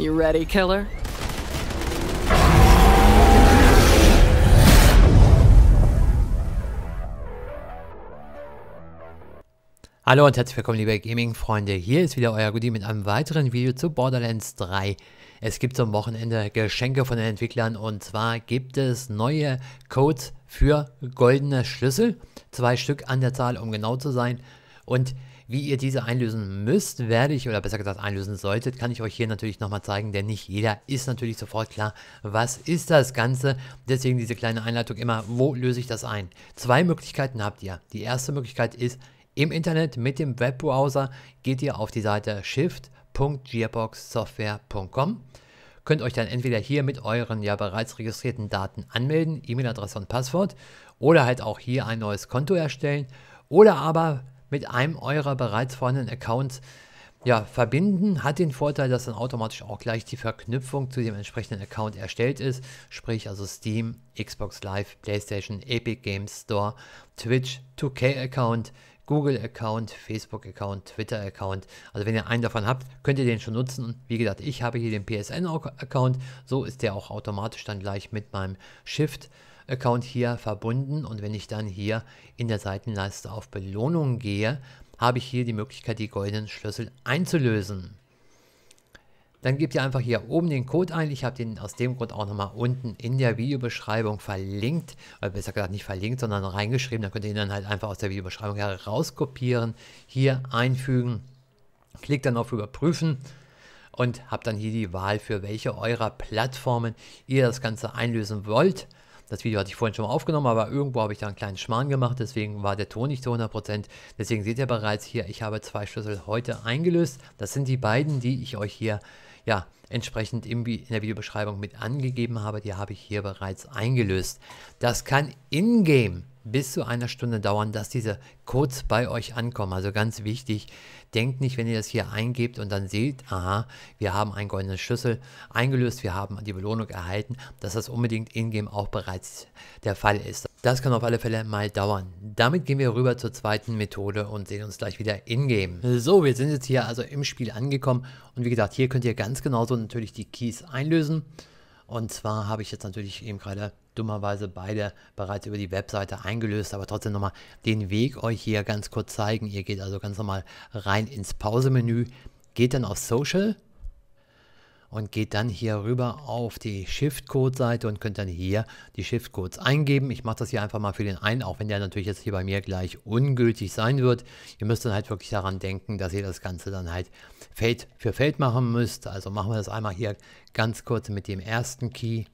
You ready, killer? Hallo und herzlich willkommen, liebe Gaming-Freunde. Hier ist wieder euer Goodie mit einem weiteren Video zu Borderlands 3. Es gibt zum Wochenende Geschenke von den Entwicklern und zwar gibt es neue Codes für goldene Schlüssel. Zwei Stück an der Zahl, um genau zu sein. Und wie ihr diese einlösen müsst, werde ich, oder besser gesagt einlösen solltet, kann ich euch hier natürlich nochmal zeigen, denn nicht jeder ist natürlich sofort klar, was ist das Ganze. Deswegen diese kleine Einleitung immer, wo löse ich das ein? Zwei Möglichkeiten habt ihr. Die erste Möglichkeit ist, im Internet mit dem Webbrowser geht ihr auf die Seite shift.gearboxsoftware.com könnt euch dann entweder hier mit euren ja bereits registrierten Daten anmelden, E-Mail-Adresse und Passwort oder halt auch hier ein neues Konto erstellen oder aber mit einem eurer bereits vorhandenen Accounts ja, verbinden. Hat den Vorteil, dass dann automatisch auch gleich die Verknüpfung zu dem entsprechenden Account erstellt ist, sprich also Steam, Xbox Live, PlayStation, Epic Games Store, Twitch, 2K Account, Google-Account, Facebook-Account, Twitter-Account. Also wenn ihr einen davon habt, könnt ihr den schon nutzen. Und wie gesagt, ich habe hier den PSN-Account. So ist der auch automatisch dann gleich mit meinem Shift Account hier verbunden und wenn ich dann hier in der Seitenleiste auf Belohnung gehe, habe ich hier die Möglichkeit, die goldenen Schlüssel einzulösen. Dann gebt ihr einfach hier oben den Code ein. Ich habe den aus dem Grund auch nochmal unten in der Videobeschreibung verlinkt. Oder besser gesagt nicht verlinkt, sondern reingeschrieben. Dann könnt ihr ihn dann halt einfach aus der Videobeschreibung herauskopieren, hier einfügen. Klickt dann auf Überprüfen und habt dann hier die Wahl, für welche eurer Plattformen ihr das Ganze einlösen wollt. Das Video hatte ich vorhin schon mal aufgenommen, aber irgendwo habe ich da einen kleinen Schmarrn gemacht, deswegen war der Ton nicht zu 100%. Deswegen seht ihr bereits hier, ich habe zwei Schlüssel heute eingelöst. Das sind die beiden, die ich euch hier ja, entsprechend in der Videobeschreibung mit angegeben habe. Die habe ich hier bereits eingelöst. Das kann in-game bis zu einer Stunde dauern, dass diese Codes bei euch ankommen. Also ganz wichtig, denkt nicht, wenn ihr das hier eingebt und dann seht, aha, wir haben einen goldenen Schlüssel eingelöst, wir haben die Belohnung erhalten, dass das unbedingt in-game auch bereits der Fall ist. Das kann auf alle Fälle mal dauern. Damit gehen wir rüber zur zweiten Methode und sehen uns gleich wieder in-game. So, wir sind jetzt hier also im Spiel angekommen und wie gesagt, hier könnt ihr ganz genauso natürlich die Keys einlösen. Und zwar habe ich jetzt natürlich eben gerade dummerweise beide bereits über die Webseite eingelöst, aber trotzdem nochmal den Weg euch hier ganz kurz zeigen. Ihr geht also ganz normal rein ins Pausemenü, geht dann auf Social und geht dann hier rüber auf die Shift-Code-Seite und könnt dann hier die Shift-Codes eingeben. Ich mache das hier einfach mal für den einen, auch wenn der natürlich jetzt hier bei mir gleich ungültig sein wird. Ihr müsst dann halt wirklich daran denken, dass ihr das Ganze dann halt Feld für Feld machen müsst. Also machen wir das einmal hier ganz kurz mit dem ersten Key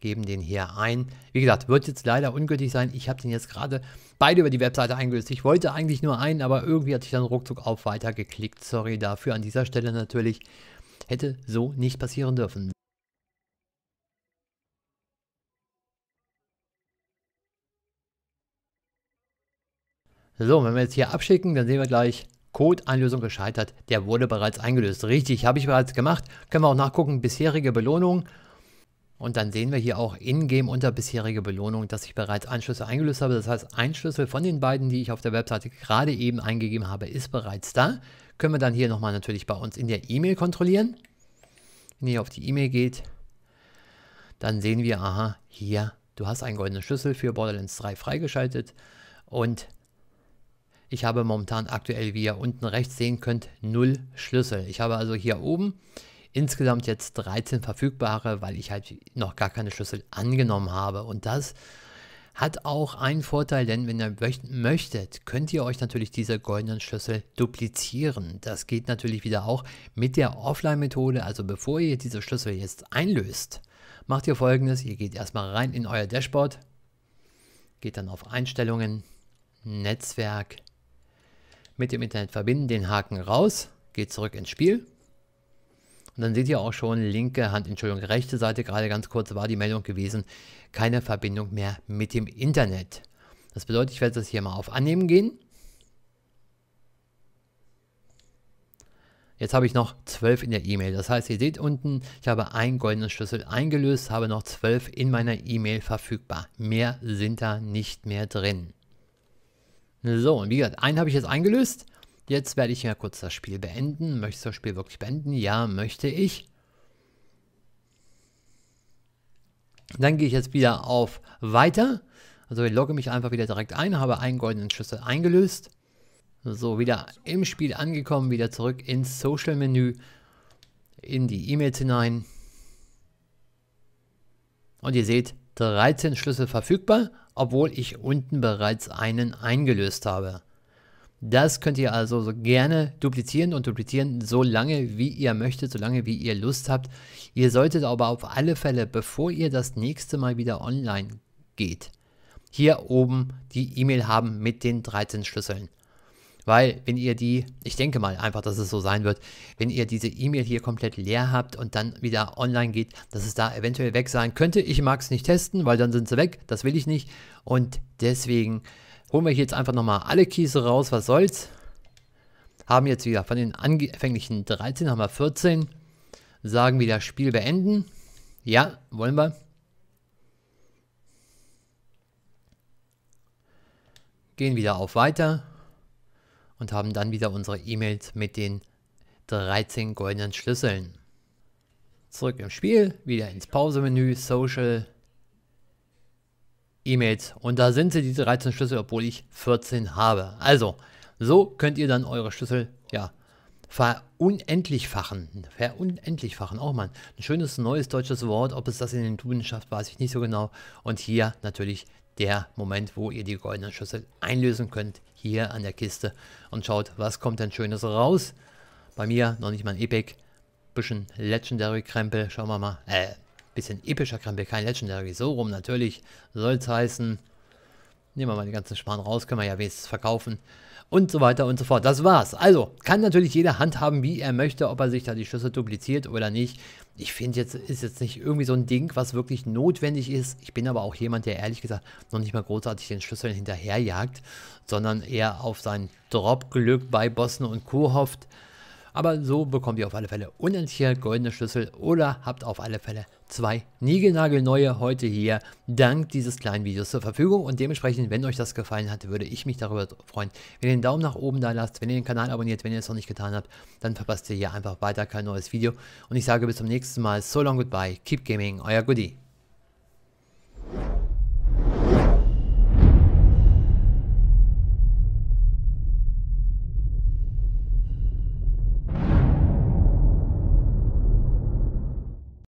geben den hier ein. Wie gesagt, wird jetzt leider ungültig sein. Ich habe den jetzt gerade beide über die Webseite eingelöst. Ich wollte eigentlich nur einen, aber irgendwie hatte ich dann ruckzuck auf weiter geklickt. Sorry dafür an dieser Stelle natürlich. Hätte so nicht passieren dürfen. So, wenn wir jetzt hier abschicken, dann sehen wir gleich, Code-Einlösung gescheitert, der wurde bereits eingelöst. Richtig, habe ich bereits gemacht. Können wir auch nachgucken, bisherige Belohnung und dann sehen wir hier auch in-game unter bisherige Belohnung, dass ich bereits einen Schlüssel eingelöst habe. Das heißt, ein Schlüssel von den beiden, die ich auf der Webseite gerade eben eingegeben habe, ist bereits da. Können wir dann hier nochmal natürlich bei uns in der E-Mail kontrollieren. Wenn ihr auf die E-Mail geht, dann sehen wir, aha, hier, du hast einen goldenen Schlüssel für Borderlands 3 freigeschaltet. Und ich habe momentan aktuell, wie ihr unten rechts sehen könnt, null Schlüssel. Ich habe also hier oben insgesamt jetzt 13 verfügbare, weil ich halt noch gar keine Schlüssel angenommen habe. Und das hat auch einen Vorteil, denn wenn ihr möchtet, könnt ihr euch natürlich diese goldenen Schlüssel duplizieren. Das geht natürlich wieder auch mit der Offline-Methode. Also bevor ihr diese Schlüssel jetzt einlöst, macht ihr folgendes. Ihr geht erstmal rein in euer Dashboard, geht dann auf Einstellungen, Netzwerk, mit dem Internet verbinden, den Haken raus, geht zurück ins Spiel und dann seht ihr auch schon, linke Hand, Entschuldigung, rechte Seite gerade ganz kurz war die Meldung gewesen, keine Verbindung mehr mit dem Internet. Das bedeutet, ich werde das hier mal auf Annehmen gehen. Jetzt habe ich noch 12 in der E-Mail. Das heißt, ihr seht unten, ich habe einen goldenen Schlüssel eingelöst, habe noch 12 in meiner E-Mail verfügbar. Mehr sind da nicht mehr drin. So, und wie gesagt, einen habe ich jetzt eingelöst. Jetzt werde ich ja kurz das Spiel beenden. Möchtest du das Spiel wirklich beenden? Ja, möchte ich. Dann gehe ich jetzt wieder auf Weiter. Also ich logge mich einfach wieder direkt ein, habe einen goldenen Schlüssel eingelöst. So, wieder im Spiel angekommen, wieder zurück ins Social-Menü, in die E-Mails hinein. Und ihr seht, 13 Schlüssel verfügbar, obwohl ich unten bereits einen eingelöst habe. Das könnt ihr also so gerne duplizieren und duplizieren, so lange wie ihr möchtet, so lange wie ihr Lust habt. Ihr solltet aber auf alle Fälle, bevor ihr das nächste Mal wieder online geht, hier oben die E-Mail haben mit den 13 Schlüsseln. Weil wenn ihr die, ich denke mal einfach, dass es so sein wird, wenn ihr diese E-Mail hier komplett leer habt und dann wieder online geht, dass es da eventuell weg sein könnte. Ich mag es nicht testen, weil dann sind sie weg, das will ich nicht. Und deswegen Holen wir hier jetzt einfach nochmal alle Kiese raus, was soll's. Haben jetzt wieder von den anfänglichen 13 haben wir 14. Sagen wir das Spiel beenden. Ja, wollen wir. Gehen wieder auf Weiter und haben dann wieder unsere E-Mails mit den 13 goldenen Schlüsseln. Zurück im Spiel, wieder ins Pausemenü, Social, E-Mails. Und da sind sie, diese 13 Schlüssel, obwohl ich 14 habe. Also, so könnt ihr dann eure Schlüssel, ja, verunendlichfachen. Verunendlichfachen, auch oh mal ein schönes neues deutsches Wort. Ob es das in den Duden schafft, weiß ich nicht so genau. Und hier natürlich der Moment, wo ihr die goldenen Schlüssel einlösen könnt, hier an der Kiste. Und schaut, was kommt denn Schönes raus. Bei mir noch nicht mal ein Epic, bisschen Legendary-Krempel, schauen wir mal, äh, Bisschen epischer Krempel, kein Legendary. So rum natürlich soll es heißen. Nehmen wir mal die ganzen Sparen raus, können wir ja wenigstens verkaufen. Und so weiter und so fort. Das war's. Also, kann natürlich jeder handhaben, wie er möchte, ob er sich da die Schlüssel dupliziert oder nicht. Ich finde, jetzt ist jetzt nicht irgendwie so ein Ding, was wirklich notwendig ist. Ich bin aber auch jemand, der ehrlich gesagt noch nicht mal großartig den Schlüsseln hinterherjagt, sondern eher auf sein Dropglück bei Bossen und Co. hofft. Aber so bekommt ihr auf alle Fälle unentschert goldene Schlüssel oder habt auf alle Fälle zwei niegelnagelneue heute hier dank dieses kleinen Videos zur Verfügung. Und dementsprechend, wenn euch das gefallen hat, würde ich mich darüber freuen, wenn ihr den Daumen nach oben da lasst, wenn ihr den Kanal abonniert, wenn ihr es noch nicht getan habt, dann verpasst ihr hier einfach weiter kein neues Video. Und ich sage bis zum nächsten Mal. So long, goodbye, keep gaming, euer Goodie.